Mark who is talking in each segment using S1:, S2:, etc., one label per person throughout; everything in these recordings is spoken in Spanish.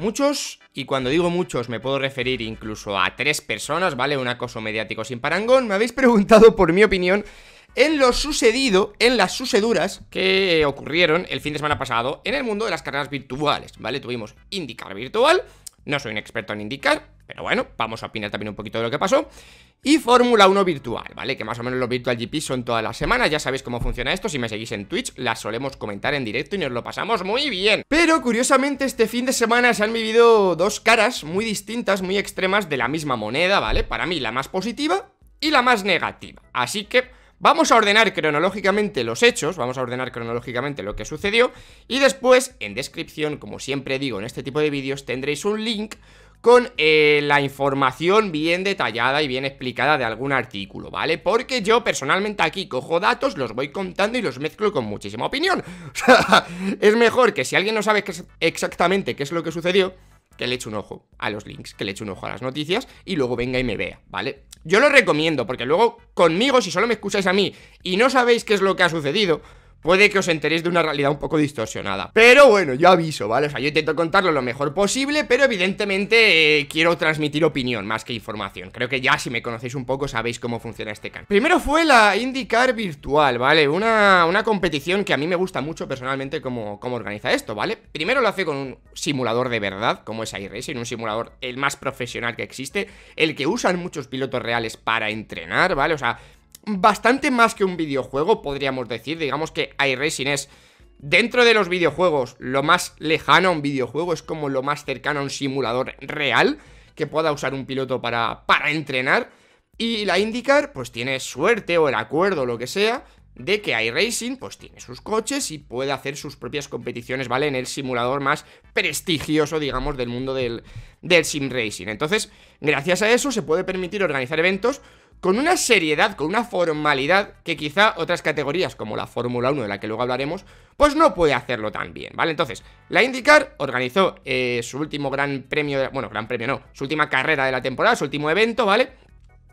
S1: Muchos, y cuando digo muchos me puedo referir incluso a tres personas, ¿vale? Un acoso mediático sin parangón, me habéis preguntado por mi opinión en lo sucedido, en las suceduras que ocurrieron el fin de semana pasado en el mundo de las carreras virtuales, ¿vale? Tuvimos indicar virtual, no soy un experto en indicar. Pero bueno, vamos a opinar también un poquito de lo que pasó. Y Fórmula 1 virtual, ¿vale? Que más o menos los Virtual GP son todas las semanas, ya sabéis cómo funciona esto, si me seguís en Twitch, las solemos comentar en directo y nos lo pasamos muy bien. Pero curiosamente este fin de semana se han vivido dos caras muy distintas, muy extremas de la misma moneda, ¿vale? Para mí la más positiva y la más negativa. Así que... Vamos a ordenar cronológicamente los hechos, vamos a ordenar cronológicamente lo que sucedió y después, en descripción, como siempre digo en este tipo de vídeos, tendréis un link con eh, la información bien detallada y bien explicada de algún artículo, ¿vale? Porque yo personalmente aquí cojo datos, los voy contando y los mezclo con muchísima opinión. es mejor que si alguien no sabe es exactamente qué es lo que sucedió, que le eche un ojo a los links, que le eche un ojo a las noticias y luego venga y me vea, ¿vale? Yo lo recomiendo porque luego conmigo, si solo me escucháis a mí y no sabéis qué es lo que ha sucedido, puede que os enteréis de una realidad un poco distorsionada. Pero bueno, yo aviso, ¿vale? O sea, yo intento contarlo lo mejor posible, pero evidentemente eh, quiero transmitir opinión más que información. Creo que ya si me conocéis un poco sabéis cómo funciona este canal. Primero fue la IndyCar virtual, ¿vale? Una, una competición que a mí me gusta mucho personalmente cómo, cómo organiza esto, ¿vale? Primero lo hace con un simulador de verdad, como es iRacing, un simulador el más profesional que existe, el que usan muchos pilotos reales para entrenar, ¿vale? O sea, bastante más que un videojuego, podríamos decir. Digamos que iRacing es, dentro de los videojuegos, lo más lejano a un videojuego, es como lo más cercano a un simulador real que pueda usar un piloto para, para entrenar. Y la IndyCar, pues tiene suerte o el acuerdo, O lo que sea, de que iRacing, pues tiene sus coches y puede hacer sus propias competiciones, ¿vale? En el simulador más prestigioso, digamos, del mundo del, del sim racing. Entonces, gracias a eso se puede permitir organizar eventos con una seriedad, con una formalidad que quizá otras categorías como la Fórmula 1 de la que luego hablaremos, pues no puede hacerlo tan bien, ¿vale? Entonces, la IndyCar organizó eh, su último gran premio, bueno, gran premio no, su última carrera de la temporada, su último evento, ¿vale?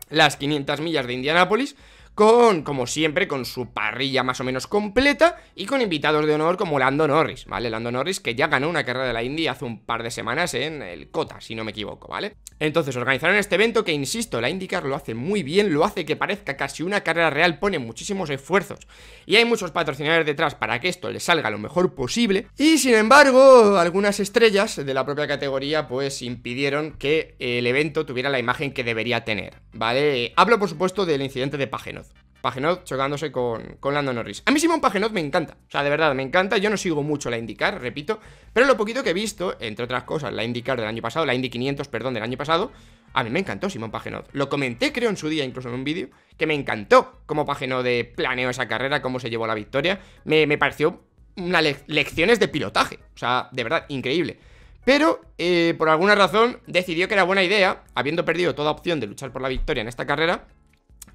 S1: Las 500 millas de Indianápolis, con, como siempre, con su parrilla más o menos completa y con invitados de honor como Lando Norris, ¿vale? Lando Norris que ya ganó una carrera de la Indy hace un par de semanas en el Cota, si no me equivoco, ¿vale? Entonces organizaron este evento que, insisto, la IndyCar lo hace muy bien, lo hace que parezca casi una carrera real, pone muchísimos esfuerzos y hay muchos patrocinadores detrás para que esto le salga lo mejor posible y, sin embargo, algunas estrellas de la propia categoría pues impidieron que el evento tuviera la imagen que debería tener, ¿vale? Hablo, por supuesto, del incidente de Pajenos. Pagenot chocándose con, con Lando Norris. A mí Simón Pagenot me encanta, o sea, de verdad, me encanta. Yo no sigo mucho la IndyCar, repito, pero lo poquito que he visto, entre otras cosas, la IndyCar del año pasado, la Indy 500, perdón, del año pasado, a mí me encantó Simón Pagenot. Lo comenté, creo, en su día, incluso en un vídeo, que me encantó cómo Pagenot planeó esa carrera, cómo se llevó la victoria. Me, me pareció unas lecciones de pilotaje, o sea, de verdad, increíble. Pero, eh, por alguna razón, decidió que era buena idea, habiendo perdido toda opción de luchar por la victoria en esta carrera,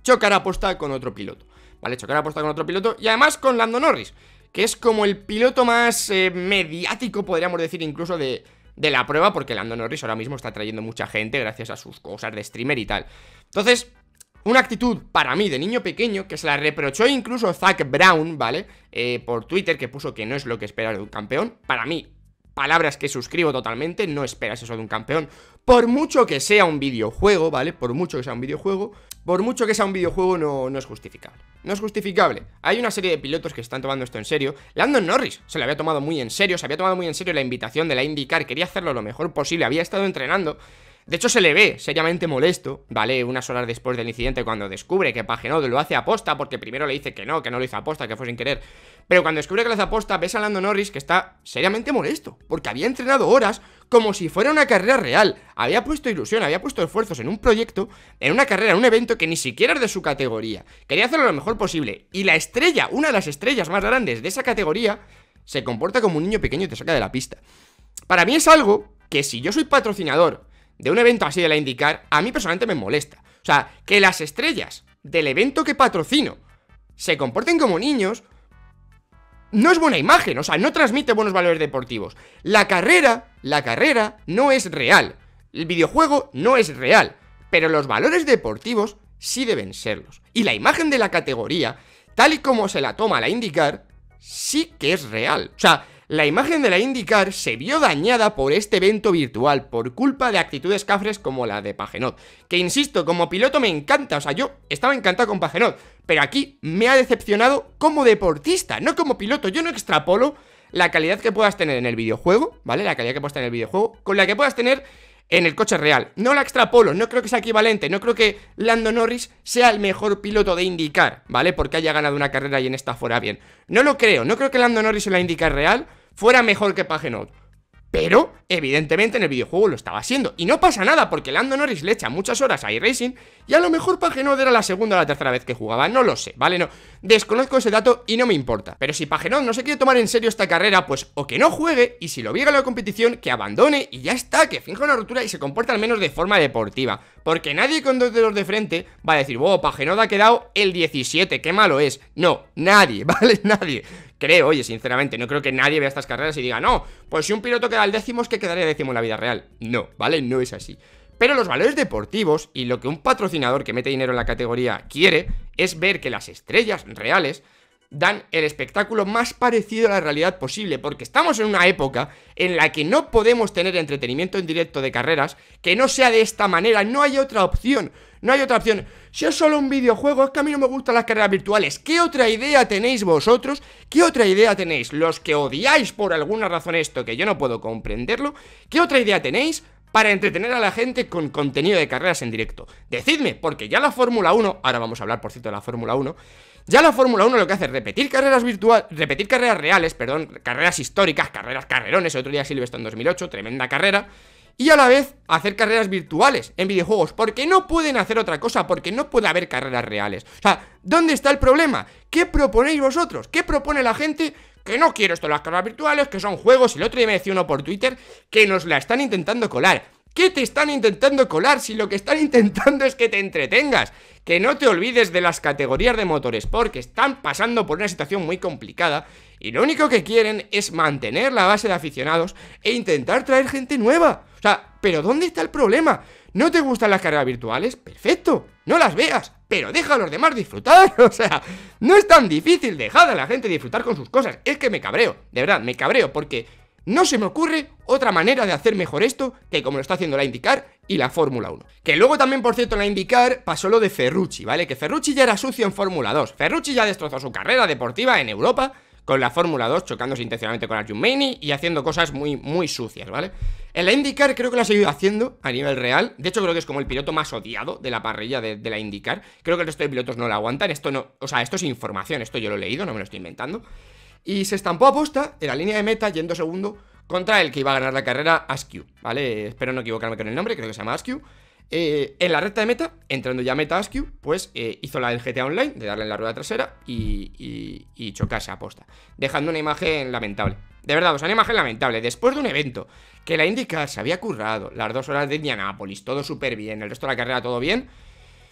S1: chocar a con otro piloto. ¿Vale? Chocar a con otro piloto y además con Lando Norris, que es como el piloto más eh, mediático, podríamos decir, incluso de, de la prueba, porque Lando Norris ahora mismo está trayendo mucha gente gracias a sus cosas de streamer y tal. Entonces, una actitud para mí de niño pequeño que se la reprochó incluso Zach Brown, ¿vale? Eh, por Twitter que puso que no es lo que espera de un campeón. Para mí, palabras que suscribo totalmente, no esperas eso de un campeón. Por mucho que sea un videojuego, ¿vale? Por mucho que sea un videojuego, por mucho que sea un videojuego no, no es justificable. No es justificable. Hay una serie de pilotos que están tomando esto en serio. Landon Norris se lo había tomado muy en serio, se había tomado muy en serio la invitación de la IndyCar, quería hacerlo lo mejor posible, había estado entrenando de hecho, se le ve seriamente molesto, ¿vale? Unas horas después del incidente, cuando descubre que Pagenod lo hace aposta, porque primero le dice que no, que no lo hizo aposta, que fue sin querer. Pero cuando descubre que lo hace aposta, ves a Lando Norris que está seriamente molesto, porque había entrenado horas como si fuera una carrera real. Había puesto ilusión, había puesto esfuerzos en un proyecto, en una carrera, en un evento que ni siquiera es de su categoría. Quería hacerlo lo mejor posible. Y la estrella, una de las estrellas más grandes de esa categoría, se comporta como un niño pequeño y te saca de la pista. Para mí es algo que si yo soy patrocinador de un evento así de la indicar a mí personalmente me molesta. O sea, que las estrellas del evento que patrocino se comporten como niños, no es buena imagen, o sea, no transmite buenos valores deportivos. La carrera, la carrera no es real. El videojuego no es real, pero los valores deportivos sí deben serlos. Y la imagen de la categoría, tal y como se la toma la indicar, sí que es real. O sea, la imagen de la IndyCar se vio dañada por este evento virtual por culpa de actitudes cafres como la de Pagenot. Que insisto, como piloto me encanta, o sea, yo estaba encantado con Pagenot, pero aquí me ha decepcionado como deportista, no como piloto. Yo no extrapolo la calidad que puedas tener en el videojuego, ¿vale? La calidad que puedas tener en el videojuego, con la que puedas tener en el coche real. No la extrapolo, no creo que sea equivalente, no creo que Lando Norris sea el mejor piloto de IndyCar, ¿vale? Porque haya ganado una carrera y en esta fuera bien. No lo creo, no creo que Lando Norris en la IndyCar real fuera mejor que Pagenot. Pero, evidentemente, en el videojuego lo estaba haciendo. Y no pasa nada, porque Lando Norris le echa muchas horas a iRacing y a lo mejor Pagenod era la segunda o la tercera vez que jugaba. No lo sé, ¿vale? No, desconozco ese dato y no me importa. Pero si Pagenod no se quiere tomar en serio esta carrera, pues o que no juegue y si lo a la competición, que abandone y ya está, que finja una ruptura y se comporta al menos de forma deportiva. Porque nadie con dos dedos de frente va a decir, wow, Pagenod ha quedado el 17, qué malo es. No, nadie, ¿vale? Nadie creo, oye, sinceramente, no creo que nadie vea estas carreras y diga, no, pues si un piloto queda al décimo es que quedaría décimo en la vida real. No, ¿vale? No es así. Pero los valores deportivos y lo que un patrocinador que mete dinero en la categoría quiere es ver que las estrellas reales dan el espectáculo más parecido a la realidad posible, porque estamos en una época en la que no podemos tener entretenimiento en directo de carreras que no sea de esta manera, no hay otra opción. No hay otra opción. Si es solo un videojuego, es que a mí no me gustan las carreras virtuales. ¿Qué otra idea tenéis vosotros? ¿Qué otra idea tenéis? Los que odiáis por alguna razón esto, que yo no puedo comprenderlo. ¿Qué otra idea tenéis? para entretener a la gente con contenido de carreras en directo. Decidme, porque ya la Fórmula 1, ahora vamos a hablar por cierto de la Fórmula 1, ya la Fórmula 1 lo que hace es repetir carreras virtuales, repetir carreras reales, perdón, carreras históricas, carreras carrerones, el otro día Silvestre en 2008, tremenda carrera, y a la vez hacer carreras virtuales en videojuegos, porque no pueden hacer otra cosa, porque no puede haber carreras reales. O sea, ¿dónde está el problema? ¿Qué proponéis vosotros? ¿Qué propone la gente? Que no quiero esto de las carreras virtuales, que son juegos, y el otro día me decía uno por Twitter que nos la están intentando colar. ¿Qué te están intentando colar si lo que están intentando es que te entretengas? Que no te olvides de las categorías de motores, porque están pasando por una situación muy complicada y lo único que quieren es mantener la base de aficionados e intentar traer gente nueva. O sea, pero ¿dónde está el problema? ¿No te gustan las carreras virtuales? Perfecto, no las veas, pero deja a los demás disfrutar. O sea, no es tan difícil dejar a la gente disfrutar con sus cosas. Es que me cabreo, de verdad, me cabreo, porque no se me ocurre otra manera de hacer mejor esto que como lo está haciendo la IndyCar y la Fórmula 1. Que luego también, por cierto, la IndyCar pasó lo de Ferrucci, ¿vale? Que Ferrucci ya era sucio en Fórmula 2. Ferrucci ya destrozó su carrera deportiva en Europa con la Fórmula 2, chocándose intencionalmente con Arjun Mani y haciendo cosas muy, muy sucias, ¿vale? En la IndyCar creo que lo ha seguido haciendo a nivel real. De hecho, creo que es como el piloto más odiado de la parrilla de, de la IndyCar. Creo que el resto de pilotos no lo aguantan. Esto no, o sea, esto es información, esto yo lo he leído, no me lo estoy inventando. Y se estampó a posta en la línea de meta, yendo segundo, contra el que iba a ganar la carrera, Askew, ¿vale? Espero no equivocarme con el nombre, creo que se llama Askew. Eh, en la recta de meta, entrando ya a meta Askew, pues eh, hizo la del GTA Online, de darle en la rueda trasera y, y, chocarse a posta, dejando una imagen lamentable. De verdad, o sea, una imagen lamentable. Después de un evento que la IndyCar se había currado, las dos horas de Indianápolis, todo súper bien, el resto de la carrera todo bien,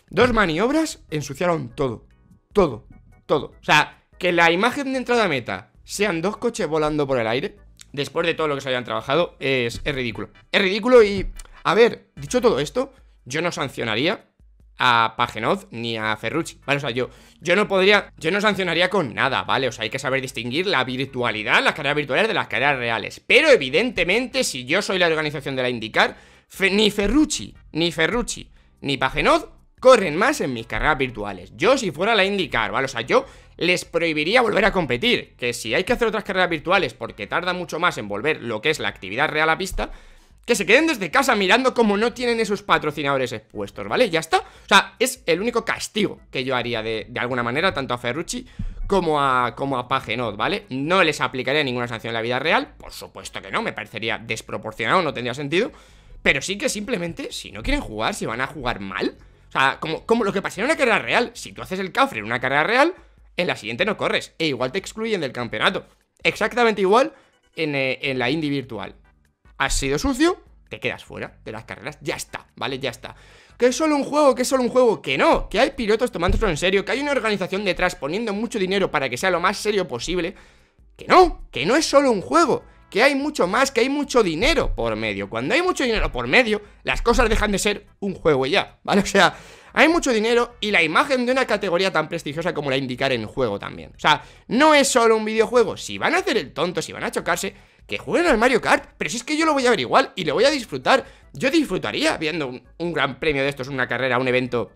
S1: dos maniobras ensuciaron todo. Todo, todo. O sea, que la imagen de entrada a meta sean dos coches volando por el aire, después de todo lo que se habían trabajado, es ridículo. Es ridículo y... A ver, dicho todo esto, yo no sancionaría a Pagenov ni a Ferrucci, ¿vale? O sea, yo, yo no podría, yo no sancionaría con nada, ¿vale? O sea, hay que saber distinguir la virtualidad, las carreras virtuales de las carreras reales. Pero evidentemente, si yo soy la organización de la IndyCar, ni Ferrucci, ni Ferrucci, ni Pagenov corren más en mis carreras virtuales. Yo si fuera la IndyCar, ¿vale? O sea, yo les prohibiría volver a competir. Que si hay que hacer otras carreras virtuales porque tarda mucho más en volver lo que es la actividad real a pista, que se queden desde casa mirando como no tienen esos patrocinadores expuestos, ¿vale? Ya está. O sea, es el único castigo que yo haría de, alguna manera, tanto a Ferrucci como a, como a Pagenot, ¿vale? No les aplicaría ninguna sanción en la vida real, por supuesto que no, me parecería desproporcionado, no tendría sentido, pero sí que simplemente, si no quieren jugar, si van a jugar mal, o sea, como, como lo que pasaría en una carrera real, si tú haces el cafre en una carrera real, en la siguiente no corres, e igual te excluyen del campeonato. Exactamente igual en, eh, en la Indy virtual has sido sucio, te quedas fuera de las carreras, ya está, ¿vale? Ya está. Que es solo un juego, que es solo un juego, que no, que hay pilotos tomándolo en serio, que hay una organización detrás poniendo mucho dinero para que sea lo más serio posible, que no, que no es solo un juego, que hay mucho más, que hay mucho dinero por medio. Cuando hay mucho dinero por medio, las cosas dejan de ser un juego ya, ¿vale? O sea, hay mucho dinero y la imagen de una categoría tan prestigiosa como la indicar en juego también. O sea, no es solo un videojuego, si van a hacer el tonto, si van a chocarse, que jueguen al Mario Kart, pero si es que yo lo voy a ver igual y lo voy a disfrutar. Yo disfrutaría viendo un, gran premio de estos, una carrera, un evento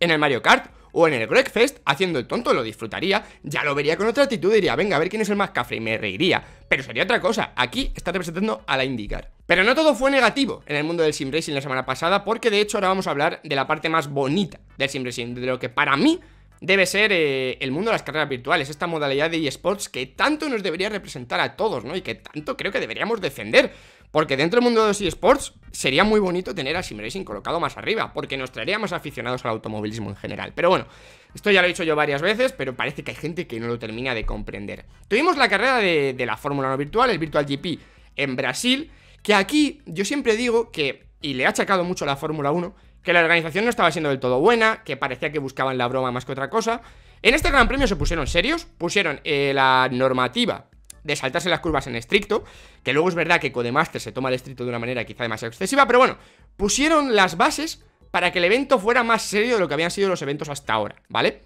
S1: en el Mario Kart o en el Fest, haciendo el tonto, lo disfrutaría, ya lo vería con otra actitud, diría, venga, a ver quién es el más cafre, y me reiría. Pero sería otra cosa, aquí está representando a la IndyCar. Pero no todo fue negativo en el mundo del sim racing la semana pasada, porque de hecho ahora vamos a hablar de la parte más bonita del sim racing, de lo que para mí debe ser eh, el mundo de las carreras virtuales, esta modalidad de eSports que tanto nos debería representar a todos, ¿no? Y que tanto creo que deberíamos defender. Porque dentro del mundo de los eSports sería muy bonito tener a Sim colocado más arriba, porque nos traeríamos aficionados al automovilismo en general. Pero bueno, esto ya lo he dicho yo varias veces, pero parece que hay gente que no lo termina de comprender. Tuvimos la carrera de, la Fórmula 1 virtual, el Virtual GP, en Brasil, que aquí yo siempre digo que, y le ha achacado mucho a la Fórmula 1, que la organización no estaba siendo del todo buena, que parecía que buscaban la broma más que otra cosa. En este Gran Premio se pusieron serios, pusieron eh, la normativa de saltarse las curvas en estricto, que luego es verdad que Codemaster se toma el estricto de una manera quizá demasiado excesiva, pero bueno, pusieron las bases para que el evento fuera más serio de lo que habían sido los eventos hasta ahora, ¿vale?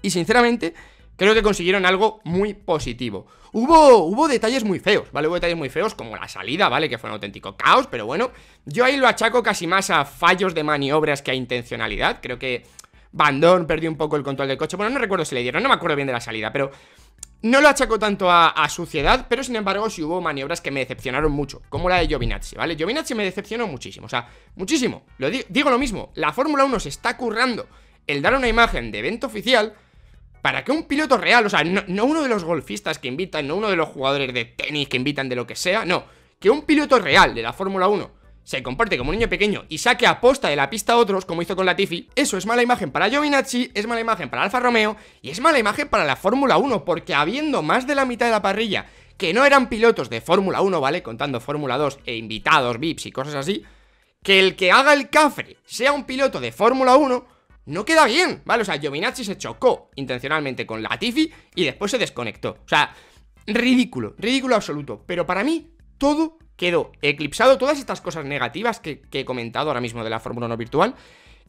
S1: Y sinceramente, creo que consiguieron algo muy positivo. Hubo, hubo detalles muy feos, ¿vale? Hubo detalles muy feos, como la salida, ¿vale? Que fue un auténtico caos, pero bueno, yo ahí lo achaco casi más a fallos de maniobras que a intencionalidad. Creo que Bandón perdió un poco el control del coche. Bueno, no recuerdo si le dieron, no me acuerdo bien de la salida, pero no lo achaco tanto a, suciedad, pero sin embargo sí hubo maniobras que me decepcionaron mucho, como la de Giovinazzi, ¿vale? Giovinazzi me decepcionó muchísimo, o sea, muchísimo. Lo digo lo mismo, la Fórmula 1 se está currando el dar una imagen de evento oficial para que un piloto real, o sea, no, uno de los golfistas que invitan, no uno de los jugadores de tenis que invitan, de lo que sea, no, que un piloto real de la Fórmula 1 se comporte como un niño pequeño y saque aposta de la pista a otros, como hizo con la Latifi, eso es mala imagen para Giovinazzi, es mala imagen para Alfa Romeo y es mala imagen para la Fórmula 1, porque habiendo más de la mitad de la parrilla que no eran pilotos de Fórmula 1, ¿vale? Contando Fórmula 2 e invitados, VIPs y cosas así, que el que haga el cafre sea un piloto de Fórmula 1, no queda bien, ¿vale? O sea, Giovinazzi se chocó intencionalmente con Latifi y después se desconectó. O sea, ridículo, ridículo absoluto. Pero para mí, todo quedó eclipsado, todas estas cosas negativas que, que he comentado ahora mismo de la Fórmula 1 virtual,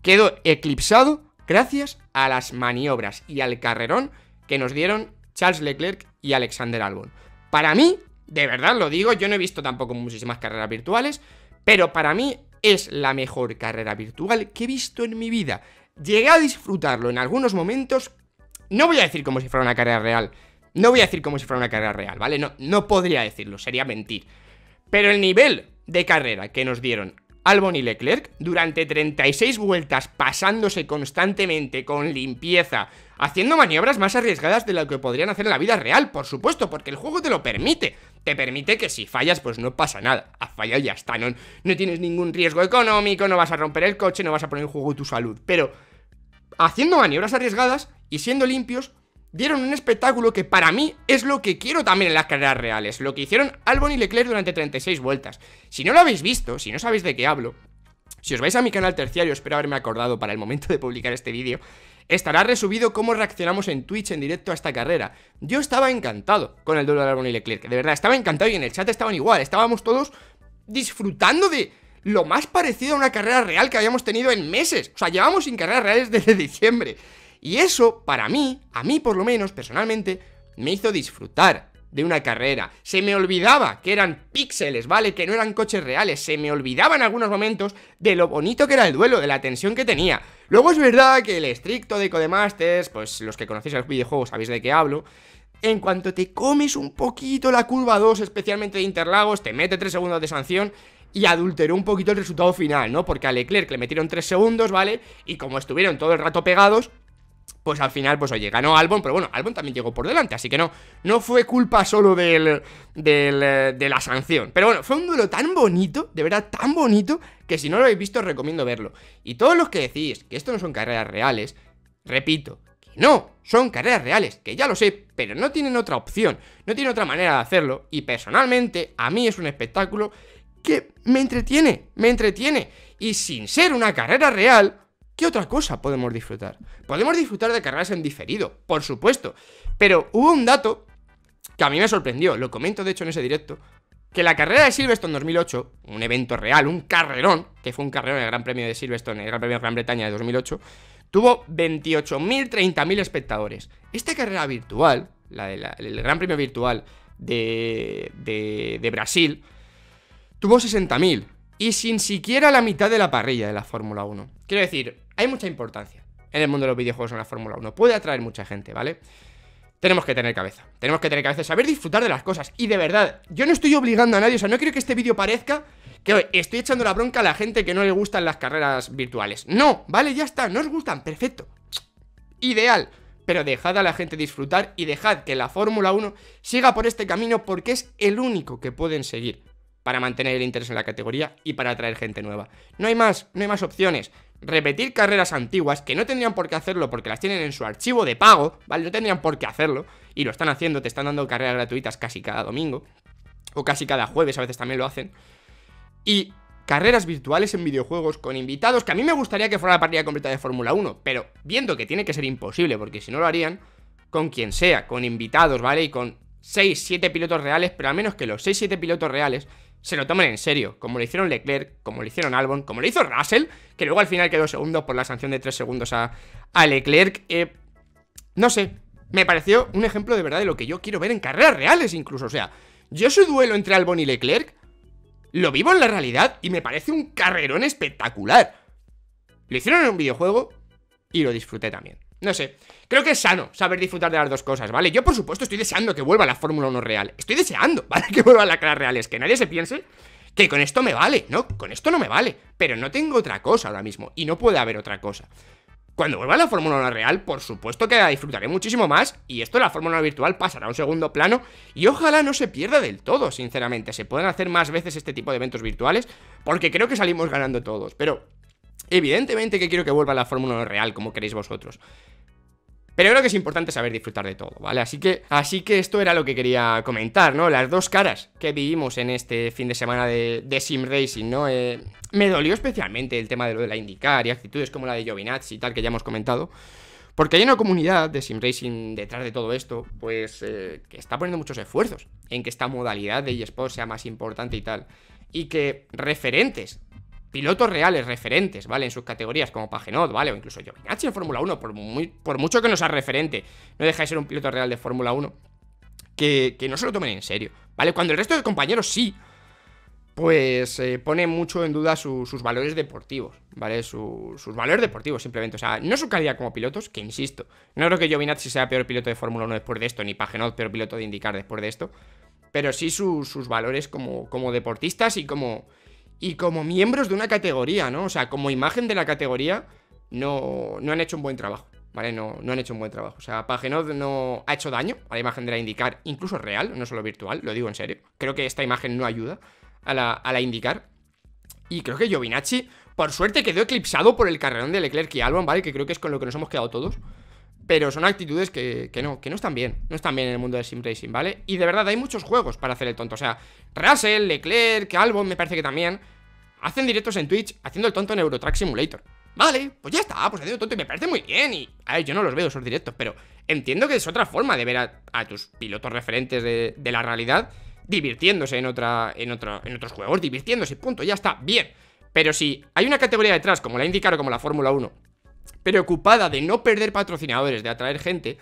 S1: quedó eclipsado gracias a las maniobras y al carrerón que nos dieron Charles Leclerc y Alexander Albon. Para mí, de verdad lo digo, yo no he visto tampoco muchísimas carreras virtuales, pero para mí es la mejor carrera virtual que he visto en mi vida llegué a disfrutarlo en algunos momentos. No voy a decir como si fuera una carrera real. No voy a decir como si fuera una carrera real, ¿vale? No, no podría decirlo, sería mentir. Pero el nivel de carrera que nos dieron Albon y Leclerc durante 36 vueltas pasándose constantemente con limpieza, haciendo maniobras más arriesgadas de lo que podrían hacer en la vida real, por supuesto, porque el juego te lo permite te permite que si fallas, pues no pasa nada. Has fallado ya está, no, no tienes ningún riesgo económico, no vas a romper el coche, no vas a poner en juego tu salud. Pero haciendo maniobras arriesgadas y siendo limpios, dieron un espectáculo que para mí es lo que quiero también en las carreras reales, lo que hicieron Albon y Leclerc durante 36 vueltas. Si no lo habéis visto, si no sabéis de qué hablo, si os vais a mi canal terciario, espero haberme acordado para el momento de publicar este vídeo, estará resubido cómo reaccionamos en Twitch en directo a esta carrera. Yo estaba encantado con el duelo de Albon y Leclerc, de verdad, estaba encantado y en el chat estaban igual, estábamos todos disfrutando de lo más parecido a una carrera real que habíamos tenido en meses. O sea, llevamos sin carreras reales desde diciembre. Y eso, para mí, a mí por lo menos, personalmente, me hizo disfrutar de una carrera. Se me olvidaba que eran píxeles, ¿vale? Que no eran coches reales. Se me olvidaba en algunos momentos de lo bonito que era el duelo, de la tensión que tenía. Luego es verdad que el estricto de Codemasters, pues los que conocéis los videojuegos sabéis de qué hablo. En cuanto te comes un poquito la curva 2, especialmente de Interlagos, te mete 3 segundos de sanción y adulteró un poquito el resultado final, ¿no? Porque a Leclerc le metieron 3 segundos, ¿vale? Y como estuvieron todo el rato pegados, pues al final, pues oye, ganó Albon, pero bueno, Albon también llegó por delante, así que no, no fue culpa solo del, del, eh, de la sanción. Pero bueno, fue un duelo tan bonito, de verdad tan bonito, que si no lo habéis visto os recomiendo verlo. Y todos los que decís que esto no son carreras reales, repito, que no, son carreras reales, que ya lo sé, pero no tienen otra opción, no tienen otra manera de hacerlo, y personalmente a mí es un espectáculo que me entretiene, me entretiene. Y sin ser una carrera real, ¿Qué otra cosa podemos disfrutar? Podemos disfrutar de carreras en diferido, por supuesto. Pero hubo un dato que a mí me sorprendió, lo comento de hecho en ese directo, que la carrera de Silverstone 2008, un evento real, un carrerón, que fue un carrerón en el Gran Premio de Silverstone, el Gran Premio de Gran Bretaña de 2008, tuvo 28.000, 30.000 espectadores. Esta carrera virtual, la del Gran Premio virtual de, de Brasil, tuvo 60.000 y sin siquiera la mitad de la parrilla de la Fórmula 1. Quiero decir, hay mucha importancia en el mundo de los videojuegos en la Fórmula 1. Puede atraer mucha gente, ¿vale? Tenemos que tener cabeza. Tenemos que tener cabeza, saber disfrutar de las cosas. Y de verdad, yo no estoy obligando a nadie, o sea, no quiero que este vídeo parezca que estoy echando la bronca a la gente que no le gustan las carreras virtuales. No, ¿vale? Ya está, no os gustan, perfecto. Ideal. Pero dejad a la gente disfrutar y dejad que la Fórmula 1 siga por este camino porque es el único que pueden seguir para mantener el interés en la categoría y para atraer gente nueva. No hay más, no hay más opciones repetir carreras antiguas que no tendrían por qué hacerlo porque las tienen en su archivo de pago, ¿vale? No tendrían por qué hacerlo y lo están haciendo, te están dando carreras gratuitas casi cada domingo o casi cada jueves, a veces también lo hacen. Y carreras virtuales en videojuegos con invitados que a mí me gustaría que fuera la partida completa de Fórmula 1, pero viendo que tiene que ser imposible porque si no lo harían con quien sea, con invitados, ¿vale? Y con 6, 7 pilotos reales, pero al menos que los 6, 7 pilotos reales se lo tomen en serio, como lo hicieron Leclerc, como lo hicieron Albon, como lo hizo Russell, que luego al final quedó segundo por la sanción de tres segundos a, a Leclerc. Eh, no sé, me pareció un ejemplo de verdad de lo que yo quiero ver en carreras reales incluso. O sea, yo su duelo entre Albon y Leclerc lo vivo en la realidad y me parece un carrerón espectacular. Lo hicieron en un videojuego y lo disfruté también. No sé, creo que es sano saber disfrutar de las dos cosas, ¿vale? Yo, por supuesto, estoy deseando que vuelva la Fórmula 1 real. Estoy deseando, ¿vale? Que vuelva la cara real. Es que nadie se piense que con esto me vale, ¿no? Con esto no me vale. Pero no tengo otra cosa ahora mismo y no puede haber otra cosa. Cuando vuelva la Fórmula 1 real, por supuesto que la disfrutaré muchísimo más y esto la Fórmula 1 virtual pasará a un segundo plano y ojalá no se pierda del todo, sinceramente. Se pueden hacer más veces este tipo de eventos virtuales porque creo que salimos ganando todos, pero Evidentemente que quiero que vuelva la Fórmula 1 real, como queréis vosotros. Pero creo que es importante saber disfrutar de todo, ¿vale? Así que, así que esto era lo que quería comentar, ¿no? Las dos caras que vivimos en este fin de semana de, de Sim Racing, ¿no? Eh, me dolió especialmente el tema de lo de la indicar y actitudes como la de Giovinazzi y tal, que ya hemos comentado. Porque hay una comunidad de Sim Racing detrás de todo esto, pues eh, que está poniendo muchos esfuerzos en que esta modalidad de eSports sea más importante y tal. Y que referentes pilotos reales, referentes, ¿vale? En sus categorías, como Pagenot, ¿vale? O incluso Giovinazzi en Fórmula 1, por, muy, por mucho que no sea referente, no deja de ser un piloto real de Fórmula 1, que, no se lo tomen en serio, ¿vale? Cuando el resto de compañeros sí, pues eh, pone mucho en duda sus valores deportivos, ¿vale? sus valores deportivos, simplemente. O sea, no su calidad como pilotos, que insisto, no creo que Giovinazzi sea peor piloto de Fórmula 1 después de esto, ni Pagenot peor piloto de indicar después de esto, pero sí sus valores como, como deportistas y como y como miembros de una categoría, ¿no? O sea, como imagen de la categoría, no, no han hecho un buen trabajo, ¿vale? No, no han hecho un buen trabajo. O sea, Pagenod no ha hecho daño a la imagen de la indicar, incluso real, no solo virtual, lo digo en serio. Creo que esta imagen no ayuda a la, a la indicar. Y creo que Giovinacci, por suerte, quedó eclipsado por el carrerón de Leclerc y Albon, ¿vale? Que creo que es con lo que nos hemos quedado todos. Pero son actitudes que, no, están bien. No están bien en el mundo del sim racing, ¿vale? Y de verdad hay muchos juegos para hacer el tonto. O sea, Russell, Leclerc, Albon, me parece que también hacen directos en Twitch haciendo el tonto en Eurotrack Simulator. Vale, pues ya está, pues haciendo tonto y me parece muy bien. Y a ver, yo no los veo esos directos, pero entiendo que es otra forma de ver a, tus pilotos referentes de, la realidad divirtiéndose en, otra, en, en otros juegos, divirtiéndose, punto, ya está, bien. Pero si hay una categoría detrás, como la indicaron, como la Fórmula 1, preocupada de no perder patrocinadores, de atraer gente,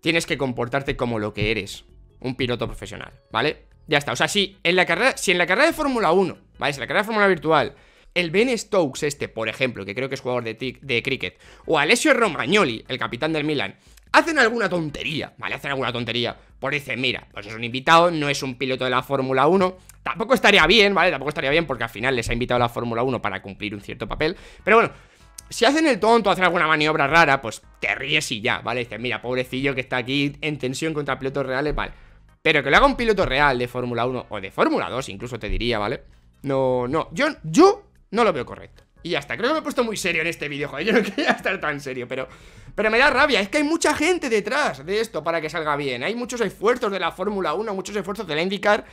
S1: tienes que comportarte como lo que eres, un piloto profesional, ¿vale? Ya está, o sea, si en la carrera, si en la carrera de Fórmula 1, ¿vale? Si en la carrera de Fórmula Virtual, el Ben Stokes este, por ejemplo, que creo que es jugador de, de cricket, o Alessio Romagnoli, el capitán del Milan, hacen alguna tontería, ¿vale? Hacen alguna tontería. Por decir, mira, pues es un invitado, no es un piloto de la Fórmula 1. Tampoco estaría bien, ¿vale? Tampoco estaría bien porque al final les ha invitado a la Fórmula 1 para cumplir un cierto papel. Pero bueno, si hacen el tonto, hacen alguna maniobra rara, pues te ríes y ya, ¿vale? Dices, mira, pobrecillo que está aquí en tensión contra pilotos reales, vale. Pero que lo haga un piloto real de Fórmula 1 o de Fórmula 2, incluso te diría, ¿vale? No, no, yo, yo no lo veo correcto. Y ya está, creo que me he puesto muy serio en este vídeo, joder, yo no quería estar tan serio, pero... Pero me da rabia, es que hay mucha gente detrás de esto para que salga bien. Hay muchos esfuerzos de la Fórmula 1, muchos esfuerzos de la IndyCar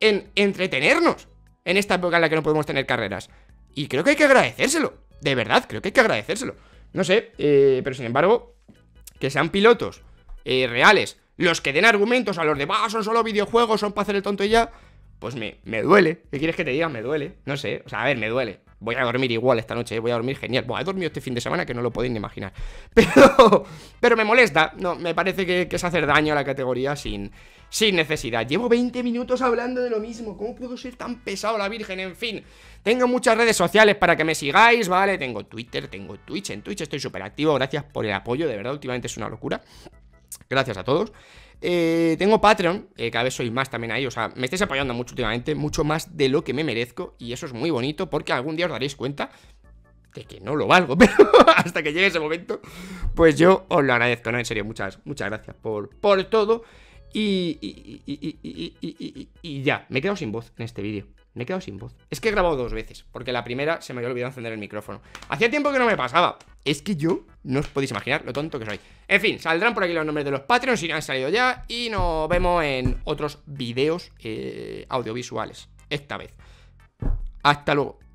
S1: en entretenernos en esta época en la que no podemos tener carreras. Y creo que hay que agradecérselo. De verdad, creo que hay que agradecérselo. No sé, eh, pero sin embargo, que sean pilotos eh, reales los que den argumentos a los de, son solo videojuegos, son para hacer el tonto y ya, pues me, me duele. ¿Qué quieres que te diga? Me duele. No sé, o sea, a ver, me duele. Voy a dormir igual esta noche, ¿eh? voy a dormir genial. Bueno, he dormido este fin de semana que no lo podéis ni imaginar. Pero, pero me molesta, no, me parece que, es hacer daño a la categoría sin, sin necesidad. Llevo 20 minutos hablando de lo mismo, ¿cómo puedo ser tan pesado la Virgen? En fin, tengo muchas redes sociales para que me sigáis, ¿vale? Tengo Twitter, tengo Twitch, en Twitch estoy súper activo, gracias por el apoyo, de verdad, últimamente es una locura. Gracias a todos tengo Patreon, cada vez sois más también ahí, o sea, me estáis apoyando mucho últimamente, mucho más de lo que me merezco, y eso es muy bonito porque algún día os daréis cuenta de que no lo valgo, pero hasta que llegue ese momento, pues yo os lo agradezco, ¿no? En serio, muchas, muchas gracias por, por todo. Y, y, y, ya, me he quedado sin voz en este vídeo. Me he quedado sin voz. Es que he grabado dos veces, porque la primera se me había olvidado encender el micrófono. Hacía tiempo que no me pasaba. Es que yo no os podéis imaginar lo tonto que soy. En fin, saldrán por aquí los nombres de los Patreons si no han salido ya. Y nos vemos en otros videos eh, audiovisuales. Esta vez. Hasta luego.